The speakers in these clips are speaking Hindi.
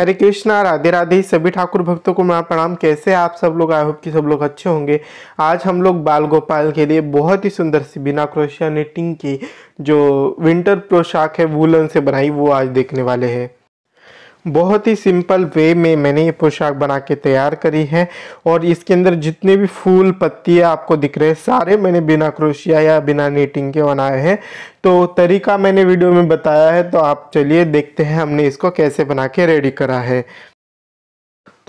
हरे कृष्णा राधे राधे सभी ठाकुर भक्तों को मैं प्रणाम कैसे आप सब लोग आई होप कि सब लोग अच्छे होंगे आज हम लोग बाल गोपाल के लिए बहुत ही सुंदर सी बिना क्रोशिया नेटिंग की जो विंटर पोशाक है वूलन से बनाई वो आज देखने वाले हैं बहुत ही सिंपल वे में मैंने ये पोशाक बना के तैयार करी है और इसके अंदर जितने भी फूल पत्तियाँ आपको दिख रहे हैं सारे मैंने बिना क्रोशिया या बिना नीटिंग के बनाए हैं तो तरीका मैंने वीडियो में बताया है तो आप चलिए देखते हैं हमने इसको कैसे बना के रेडी करा है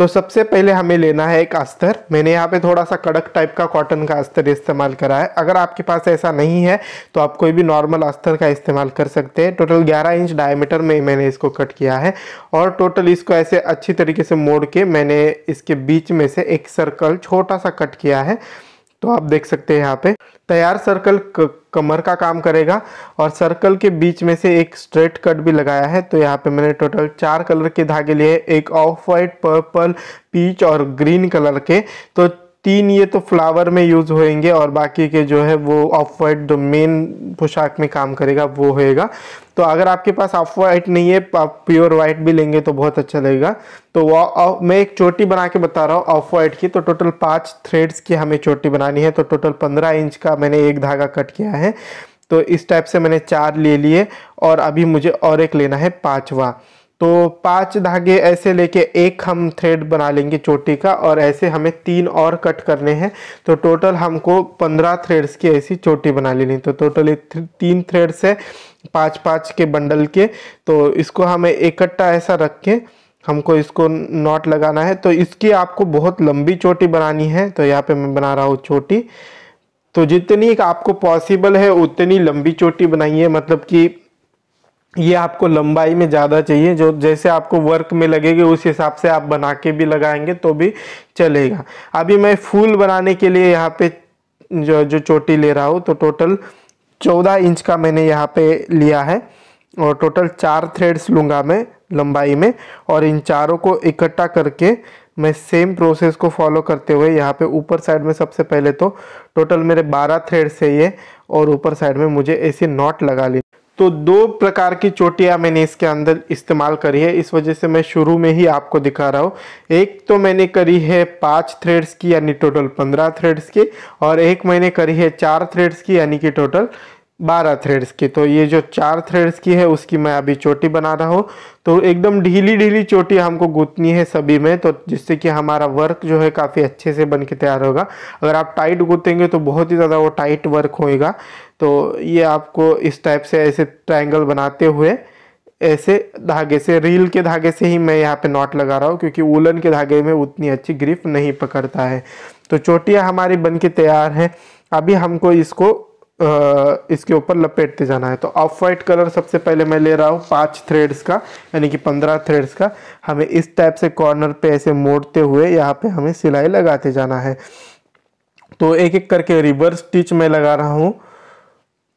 तो सबसे पहले हमें लेना है एक अस्तर मैंने यहाँ पे थोड़ा सा कड़क टाइप का कॉटन का अस्तर इस्तेमाल करा है अगर आपके पास ऐसा नहीं है तो आप कोई भी नॉर्मल अस्तर का इस्तेमाल कर सकते हैं टोटल 11 इंच डायमीटर में मैंने इसको कट किया है और टोटल इसको ऐसे अच्छी तरीके से मोड़ के मैंने इसके बीच में से एक सर्कल छोटा सा कट किया है तो आप देख सकते हैं यहाँ पे तैयार सर्कल कमर का काम करेगा और सर्कल के बीच में से एक स्ट्रेट कट भी लगाया है तो यहाँ पे मैंने टोटल चार कलर के धागे लिए एक ऑफ वाइट पर्पल पीच और ग्रीन कलर के तो तीन ये तो फ्लावर में यूज़ होएंगे और बाकी के जो है वो ऑफ वाइट जो मेन पोशाक में काम करेगा वो होएगा तो अगर आपके पास ऑफ वाइट नहीं है आप प्योर वाइट भी लेंगे तो बहुत अच्छा लगेगा तो वो मैं एक चोटी बना के बता रहा हूँ ऑफ वाइट की तो टोटल पाँच थ्रेड्स की हमें चोटी बनानी है तो टोटल पंद्रह इंच का मैंने एक धागा कट किया है तो इस टाइप से मैंने चार ले लिए और अभी मुझे और एक लेना है पाँचवा तो पांच धागे ऐसे लेके एक हम थ्रेड बना लेंगे चोटी का और ऐसे हमें तीन और कट करने हैं तो टोटल हमको पंद्रह थ्रेड्स की ऐसी चोटी बना लेनी तो टोटल तीन थ्रेड्स है पाँच पाँच के बंडल के तो इसको हमें इकट्ठा ऐसा रख के हमको इसको नॉट लगाना है तो इसकी आपको बहुत लंबी चोटी बनानी है तो यहाँ पर मैं बना रहा हूँ चोटी तो जितनी आपको पॉसिबल है उतनी लंबी चोटी बनाइए मतलब कि ये आपको लंबाई में ज़्यादा चाहिए जो जैसे आपको वर्क में लगेगी उस हिसाब से आप बना के भी लगाएंगे तो भी चलेगा अभी मैं फूल बनाने के लिए यहाँ पे जो जो चोटी ले रहा हूँ तो टोटल चौदह इंच का मैंने यहाँ पे लिया है और टोटल चार थ्रेड्स लूँगा मैं लंबाई में और इन चारों को इकट्ठा करके मैं सेम प्रोसेस को फॉलो करते हुए यहाँ पे ऊपर साइड में सबसे पहले तो टोटल मेरे 12 थ्रेड्स है ये और ऊपर साइड में मुझे ऐसे नॉट लगा ले तो दो प्रकार की चोटियाँ मैंने इसके अंदर इस्तेमाल करी है इस वजह से मैं शुरू में ही आपको दिखा रहा हूँ एक तो मैंने करी है पाँच थ्रेड्स की यानी टोटल पंद्रह थ्रेड्स की और एक मैंने करी है चार थ्रेड्स की यानी कि टोटल बारह थ्रेड्स की तो ये जो चार थ्रेड्स की है उसकी मैं अभी चोटी बना रहा हूँ तो एकदम ढीली ढीली चोटी हमको गूंथनी है सभी में तो जिससे कि हमारा वर्क जो है काफ़ी अच्छे से बन के तैयार होगा अगर आप टाइट गूँथेंगे तो बहुत ही ज़्यादा वो टाइट वर्क होएगा तो ये आपको इस टाइप से ऐसे ट्रायंगल बनाते हुए ऐसे धागे से रील के धागे से ही मैं यहाँ पे नॉट लगा रहा हूँ क्योंकि उलन के धागे में उतनी अच्छी ग्रिप नहीं पकड़ता है तो चोटियाँ हमारी बन के तैयार हैं अभी हमको इसको इसके ऊपर लपेटते जाना है तो ऑफ वाइट कलर सबसे पहले मैं ले रहा हूँ पाँच थ्रेड्स का यानी कि पंद्रह थ्रेड्स का हमें इस टाइप से कॉर्नर पे ऐसे मोड़ते हुए यहाँ पे हमें सिलाई लगाते जाना है तो एक एक करके रिवर्स स्टिच में लगा रहा हूँ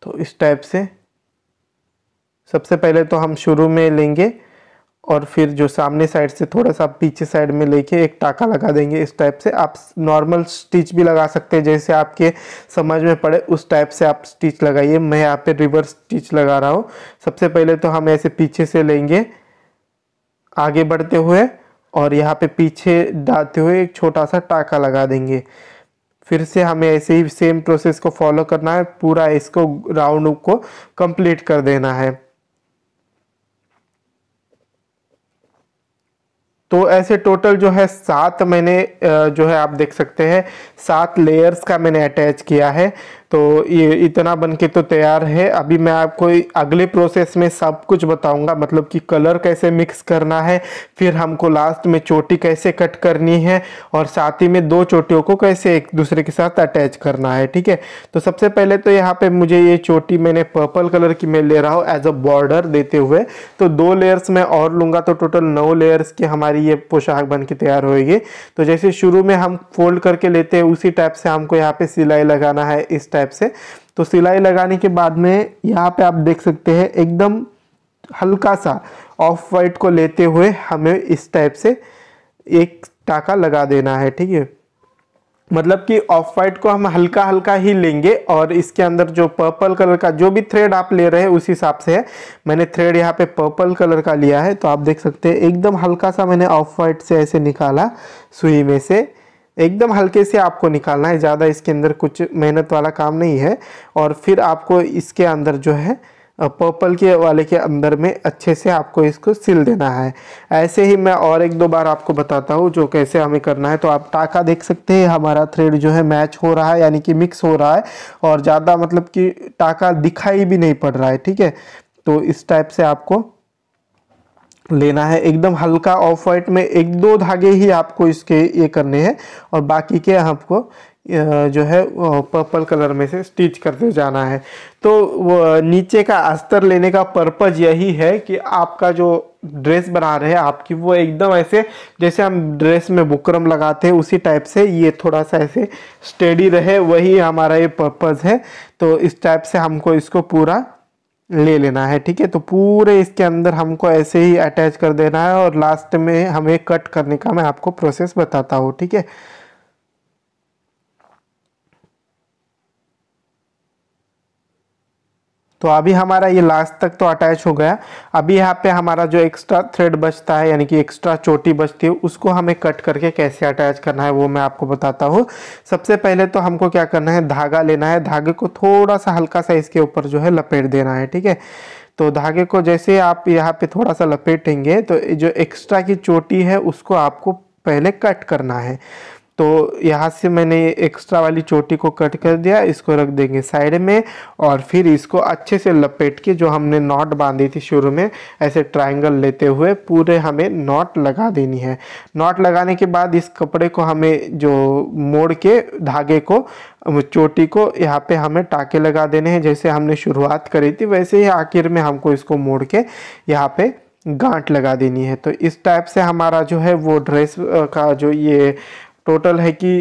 तो इस टाइप से सबसे पहले तो हम शुरू में लेंगे और फिर जो सामने साइड से थोड़ा सा पीछे साइड में लेके एक टाका लगा देंगे इस टाइप से आप नॉर्मल स्टिच भी लगा सकते हैं जैसे आपके समझ में पड़े उस टाइप से आप स्टिच लगाइए मैं यहाँ पे रिवर्स स्टिच लगा रहा हूँ सबसे पहले तो हम ऐसे पीछे से लेंगे आगे बढ़ते हुए और यहाँ पे पीछे डालते हुए एक छोटा सा टाका लगा देंगे फिर से हमें ऐसे ही सेम प्रोसेस को फॉलो करना है पूरा इसको राउंड को कंप्लीट कर देना है तो ऐसे टोटल जो है सात मैंने जो है आप देख सकते हैं सात लेयर्स का मैंने अटैच किया है तो ये इतना बन के तो तैयार है अभी मैं आपको अगले प्रोसेस में सब कुछ बताऊंगा मतलब कि कलर कैसे मिक्स करना है फिर हमको लास्ट में चोटी कैसे कट करनी है और साथ ही में दो चोटियों को कैसे एक दूसरे के साथ अटैच करना है ठीक है तो सबसे पहले तो यहाँ पे मुझे ये चोटी मैंने पर्पल कलर की मैं ले रहा हूँ एज अ बॉर्डर देते हुए तो दो लेयर्स मैं और लूँगा तो टोटल नौ लेयर्स की हमारी ये पोशाक बन के तैयार होएगी तो जैसे शुरू में हम फोल्ड करके लेते हैं उसी टाइप से हमको यहाँ पर सिलाई लगाना है इस टाइप टाइप से तो सिलाई लगाने के बाद में यहाँ पे आप देख सकते हैं एकदम हल्का सा ऑफ वाइट को लेते हुए हमें इस टाइप से एक टाका लगा देना है ठीक है मतलब कि ऑफ वाइट को हम हल्का हल्का ही लेंगे और इसके अंदर जो पर्पल कलर का जो भी थ्रेड आप ले रहे हैं उस हिसाब से है मैंने थ्रेड यहाँ पे पर्पल कलर का लिया है तो आप देख सकते हैं एकदम हल्का सा मैंने ऑफ वाइट से ऐसे निकाला सुई में से एकदम हल्के से आपको निकालना है ज़्यादा इसके अंदर कुछ मेहनत वाला काम नहीं है और फिर आपको इसके अंदर जो है पर्पल के वाले के अंदर में अच्छे से आपको इसको सिल देना है ऐसे ही मैं और एक दो बार आपको बताता हूँ जो कैसे हमें करना है तो आप टाका देख सकते हैं हमारा थ्रेड जो है मैच हो रहा है यानी कि मिक्स हो रहा है और ज़्यादा मतलब कि टाका दिखाई भी नहीं पड़ रहा है ठीक है तो इस टाइप से आपको लेना है एकदम हल्का ऑफ वाइट में एक दो धागे ही आपको इसके ये करने हैं और बाकी के आपको जो है पर्पल कलर में से स्टिच करते जाना है तो वो नीचे का अस्तर लेने का पर्पज़ यही है कि आपका जो ड्रेस बना रहे हैं आपकी वो एकदम ऐसे जैसे हम ड्रेस में बुकरम लगाते हैं उसी टाइप से ये थोड़ा सा ऐसे स्टेडी रहे वही हमारा ये पर्पज़ है तो इस टाइप से हमको इसको पूरा ले लेना है ठीक है तो पूरे इसके अंदर हमको ऐसे ही अटैच कर देना है और लास्ट में हमें कट करने का मैं आपको प्रोसेस बताता हूँ ठीक है तो अभी हमारा ये लास्ट तक तो अटैच हो गया अभी यहाँ पे हमारा जो एक्स्ट्रा थ्रेड बचता है यानी कि एक्स्ट्रा चोटी बचती है उसको हमें कट करके कैसे अटैच करना है वो मैं आपको बताता हूँ सबसे पहले तो हमको क्या करना है धागा लेना है धागे को थोड़ा सा हल्का सा इसके ऊपर जो है लपेट देना है ठीक है तो धागे को जैसे आप यहाँ पे थोड़ा सा लपेटेंगे तो जो एक्स्ट्रा की चोटी है उसको आपको पहले कट करना है तो यहाँ से मैंने एक्स्ट्रा वाली चोटी को कट कर दिया इसको रख देंगे साइड में और फिर इसको अच्छे से लपेट के जो हमने नॉट बांधी थी शुरू में ऐसे ट्रायंगल लेते हुए पूरे हमें नॉट लगा देनी है नॉट लगाने के बाद इस कपड़े को हमें जो मोड़ के धागे को चोटी को यहाँ पे हमें टाके लगा देने हैं जैसे हमने शुरुआत करी थी वैसे ही आखिर में हमको इसको मोड़ के यहाँ पे गांठ लगा देनी है तो इस टाइप से हमारा जो है वो ड्रेस का जो ये टोटल है कि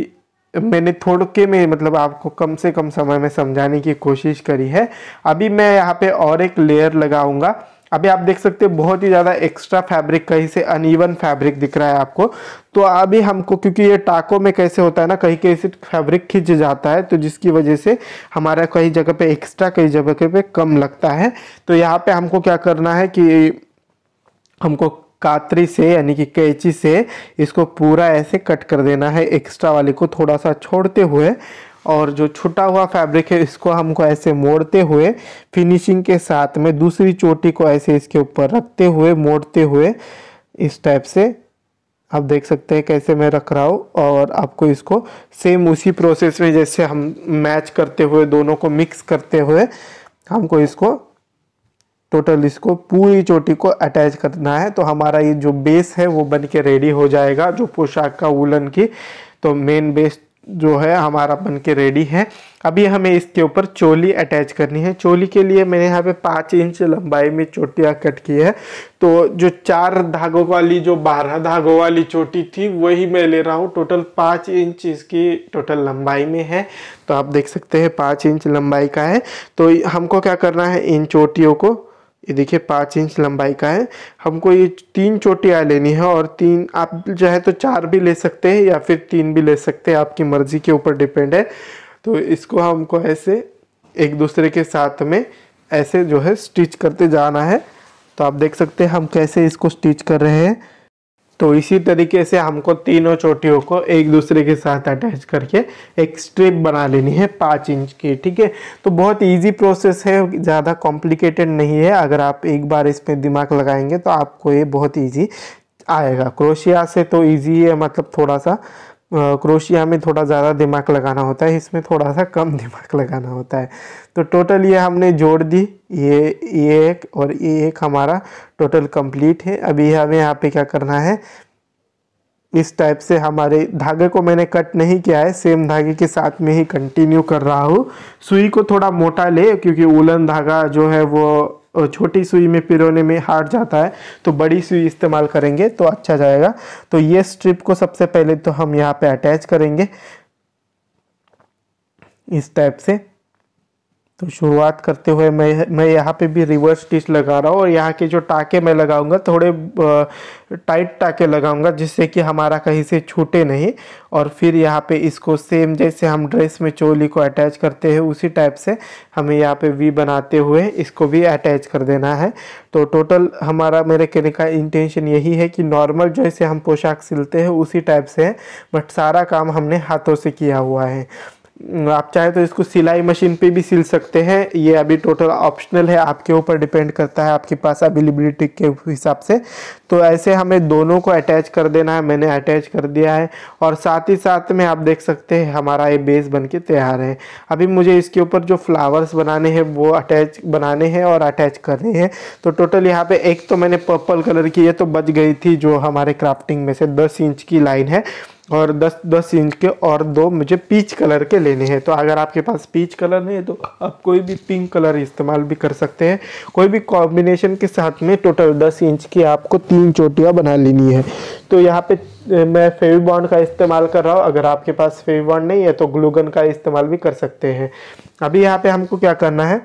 मैंने थोड़के में मतलब आपको कम से कम समय में समझाने की कोशिश करी है अभी मैं यहाँ पे और एक लेयर लगाऊंगा अभी आप देख सकते हैं बहुत ही ज़्यादा एक्स्ट्रा फैब्रिक कहीं से अनइवन फैब्रिक दिख रहा है आपको तो अभी हमको क्योंकि ये टाकों में कैसे होता है ना कहीं कहीं से फैब्रिक खिंच जाता है तो जिसकी वजह से हमारा कहीं जगह पे एक्स्ट्रा कई जगह पे कम लगता है तो यहाँ पे हमको क्या करना है कि हमको कातरी से यानी कि कैची से इसको पूरा ऐसे कट कर देना है एक्स्ट्रा वाले को थोड़ा सा छोड़ते हुए और जो छुटा हुआ फैब्रिक है इसको हमको ऐसे मोड़ते हुए फिनिशिंग के साथ में दूसरी चोटी को ऐसे इसके ऊपर रखते हुए मोड़ते हुए इस टाइप से आप देख सकते हैं कैसे मैं रख रहा हूँ और आपको इसको सेम उसी प्रोसेस में जैसे हम मैच करते हुए दोनों को मिक्स करते हुए हमको इसको टोटल इसको पूरी चोटी को अटैच करना है तो हमारा ये जो बेस है वो बन के रेडी हो जाएगा जो पोशाक का वूलन की तो मेन बेस जो है हमारा बन के रेडी है अभी हमें इसके ऊपर चोली अटैच करनी है चोली के लिए मैंने यहाँ पे पाँच इंच लंबाई में चोटियाँ कट की है तो जो चार धागों वाली जो बारह धागों वाली चोटी थी वही मैं ले रहा हूँ टोटल पाँच इंच इसकी टोटल लंबाई में है तो आप देख सकते हैं पाँच इंच लंबाई का है तो हमको क्या करना है इन चोटियों को ये देखिए पाँच इंच लंबाई का है हमको ये तीन चोटियाँ लेनी है और तीन आप जो है तो चार भी ले सकते हैं या फिर तीन भी ले सकते हैं आपकी मर्ज़ी के ऊपर डिपेंड है तो इसको हमको ऐसे एक दूसरे के साथ में ऐसे जो है स्टिच करते जाना है तो आप देख सकते हैं हम कैसे इसको स्टिच कर रहे हैं तो इसी तरीके से हमको तीनों चोटियों को एक दूसरे के साथ अटैच करके एक स्ट्रिप बना लेनी है पाँच इंच की ठीक है तो बहुत इजी प्रोसेस है ज़्यादा कॉम्प्लिकेटेड नहीं है अगर आप एक बार इसमें दिमाग लगाएंगे तो आपको ये बहुत इजी आएगा क्रोशिया से तो इजी है मतलब थोड़ा सा क्रोशिया में थोड़ा ज़्यादा दिमाग लगाना होता है इसमें थोड़ा सा कम दिमाग लगाना होता है तो टोटल ये हमने जोड़ दी ये ये एक और ये एक हमारा टोटल कंप्लीट है अभी हमें यहाँ पे क्या करना है इस टाइप से हमारे धागे को मैंने कट नहीं किया है सेम धागे के साथ में ही कंटिन्यू कर रहा हूँ सुई को थोड़ा मोटा ले क्योंकि उलन धागा जो है वो छोटी सुई में पिरोने में हार्ड जाता है तो बड़ी सुई इस्तेमाल करेंगे तो अच्छा जाएगा तो ये स्ट्रिप को सबसे पहले तो हम यहाँ पे अटैच करेंगे इस टाइप से तो शुरुआत करते हुए मैं मैं यहाँ पे भी रिवर्स स्टिच लगा रहा हूँ और यहाँ के जो टाके मैं लगाऊंगा थोड़े टाइट टाके लगाऊंगा जिससे कि हमारा कहीं से छूटे नहीं और फिर यहाँ पे इसको सेम जैसे हम ड्रेस में चोली को अटैच करते हैं उसी टाइप से हमें यहाँ पे वी बनाते हुए इसको भी अटैच कर देना है तो टोटल हमारा मेरे कहने का इंटेंशन यही है कि नॉर्मल जैसे हम पोशाक सिलते हैं उसी टाइप से है बट सारा काम हमने हाथों से किया हुआ है हम्म, आप चाहे तो इसको सिलाई मशीन पे भी सिल सकते हैं ये अभी टोटल ऑप्शनल है आपके ऊपर डिपेंड करता है आपके पास अवेलेबिलिटी के हिसाब से तो ऐसे हमें दोनों को अटैच कर देना है मैंने अटैच कर दिया है और साथ ही साथ में आप देख सकते हैं हमारा ये बेस बन के तैयार है अभी मुझे इसके ऊपर जो फ्लावर्स बनाने हैं वो अटैच बनाने हैं और अटैच करने हैं तो टोटल यहाँ पे एक तो मैंने पर्पल कलर की ये तो बच गई थी जो हमारे क्राफ्टिंग में से दस इंच की लाइन है और दस दस इंच के और दो मुझे पीच कलर के लेने हैं तो अगर आपके पास पीच कलर नहीं है तो आप कोई भी पिंक कलर इस्तेमाल भी कर सकते हैं कोई भी कॉम्बिनेशन के साथ में टोटल दस इंच की आपको तीन चोटियाँ बना लेनी है तो यहाँ पे मैं फेवी बॉन्ड का इस्तेमाल कर रहा हूँ अगर आपके पास फेवी बॉन्ड नहीं है तो ग्लूगन का इस्तेमाल भी कर सकते हैं अभी यहाँ पर हमको क्या करना है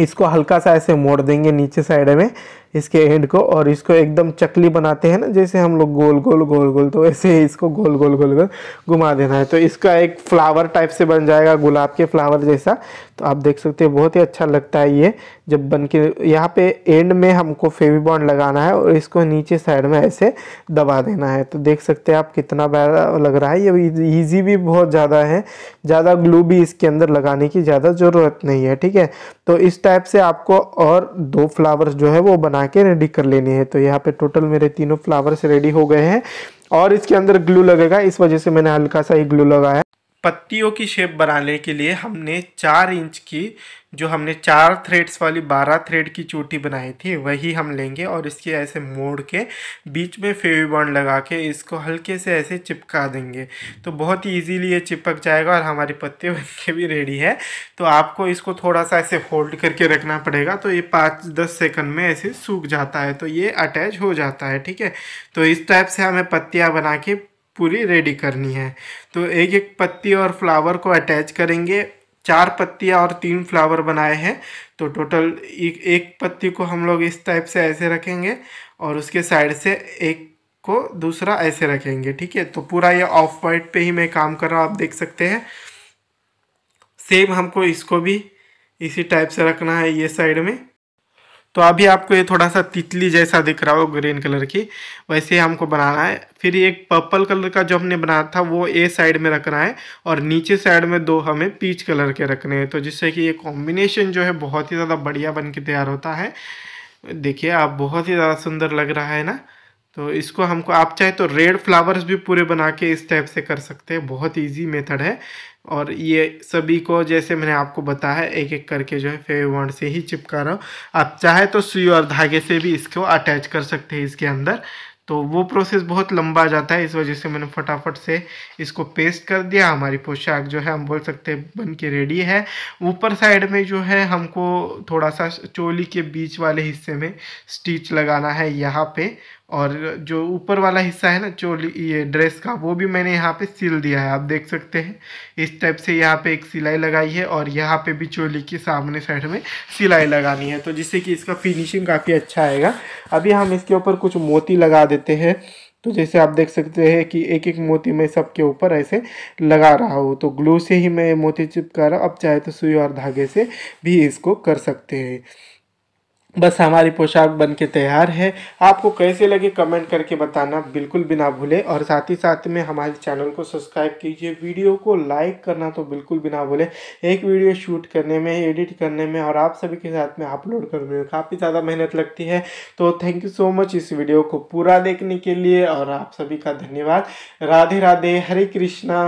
इसको हल्का सा ऐसे मोड़ देंगे नीचे साइड में इसके एंड को और इसको एकदम चकली बनाते हैं ना जैसे हम लोग गोल गोल गोल गोल तो वैसे ही इसको गोल गोल गोल गोल घुमा देना है तो इसका एक फ्लावर टाइप से बन जाएगा गुलाब के फ्लावर जैसा तो आप देख सकते हैं बहुत ही अच्छा लगता है ये जब बन के यहाँ पे एंड में हमको फेवी बॉन्ड लगाना है और इसको नीचे साइड में ऐसे दबा देना है तो देख सकते हैं आप कितना बड़ा लग रहा है ये ईजी भी बहुत ज़्यादा है ज़्यादा ग्लू भी इसके अंदर लगाने की ज़्यादा ज़रूरत नहीं है ठीक है तो इस टाइप से आपको और दो फ्लावर्स जो है वो बनाए बना के रेडी कर लेनी है तो यहाँ पे टोटल मेरे तीनों फ्लावर्स रेडी हो गए हैं और इसके अंदर ग्लू लगेगा इस वजह से मैंने हल्का सा ही ग्लू लगाया पत्तियों की शेप बनाने के लिए हमने चार इंच की जो हमने चार थ्रेड्स वाली बारह थ्रेड की चोटी बनाई थी वही हम लेंगे और इसके ऐसे मोड़ के बीच में फेवी बॉन्ड लगा के इसको हल्के से ऐसे चिपका देंगे तो बहुत ही ईजीली ये चिपक जाएगा और हमारी पत्ते बन के भी रेडी है तो आपको इसको थोड़ा सा ऐसे होल्ड करके रखना पड़ेगा तो ये पाँच दस सेकंड में ऐसे सूख जाता है तो ये अटैच हो जाता है ठीक है तो इस टाइप से हमें पत्तियाँ बना के पूरी रेडी करनी है तो एक एक पत्ती और फ्लावर को अटैच करेंगे चार पत्तियाँ और तीन फ्लावर बनाए हैं तो टोटल एक एक पत्ती को हम लोग इस टाइप से ऐसे रखेंगे और उसके साइड से एक को दूसरा ऐसे रखेंगे ठीक है तो पूरा ये ऑफ वाइट पे ही मैं काम कर रहा हूँ आप देख सकते हैं सेम हमको इसको भी इसी टाइप से रखना है ये साइड में तो अभी आपको ये थोड़ा सा तितली जैसा दिख रहा हो ग्रीन कलर की वैसे ही हमको बनाना है फिर एक पर्पल कलर का जो हमने बनाया था वो ए साइड में रखना है और नीचे साइड में दो हमें पीच कलर के रखने हैं तो जिससे कि ये कॉम्बिनेशन जो है बहुत ही ज़्यादा बढ़िया बन के तैयार होता है देखिए आप बहुत ही ज़्यादा सुंदर लग रहा है ना तो इसको हमको आप चाहे तो रेड फ्लावर्स भी पूरे बना के इस टाइप से कर सकते हैं बहुत इजी मेथड है और ये सभी को जैसे मैंने आपको बताया है एक एक करके जो है फेव से ही चिपका रहा हूँ आप चाहे तो सुई और धागे से भी इसको अटैच कर सकते हैं इसके अंदर तो वो प्रोसेस बहुत लंबा जाता है इस वजह से मैंने फटाफट से इसको पेस्ट कर दिया हमारी पोशाक जो है हम बोल सकते हैं बन के रेडी है ऊपर साइड में जो है हमको थोड़ा सा चोली के बीच वाले हिस्से में स्टिच लगाना है यहाँ पे और जो ऊपर वाला हिस्सा है ना चोली ये ड्रेस का वो भी मैंने यहाँ पे सिल दिया है आप देख सकते हैं इस टाइप से यहाँ पे एक सिलाई लगाई है और यहाँ पे भी चोली के सामने साइड में सिलाई लगानी है तो जिससे कि इसका फिनिशिंग काफ़ी अच्छा आएगा अभी हम इसके ऊपर कुछ मोती लगा दे देते हैं तो जैसे आप देख सकते हैं कि एक एक मोती मैं सबके ऊपर ऐसे लगा रहा हूँ तो ग्लू से ही मैं मोती चिपका रहा अब चाहे तो सुई और धागे से भी इसको कर सकते हैं बस हमारी पोशाक बन के तैयार है आपको कैसे लगे कमेंट करके बताना बिल्कुल भी ना भूले और साथ ही साथ में हमारे चैनल को सब्सक्राइब कीजिए वीडियो को लाइक करना तो बिल्कुल भी ना भूले एक वीडियो शूट करने में एडिट करने में और आप सभी के साथ में अपलोड करने में काफ़ी ज़्यादा मेहनत लगती है तो थैंक यू सो मच इस वीडियो को पूरा देखने के लिए और आप सभी का धन्यवाद राधे राधे हरे कृष्णा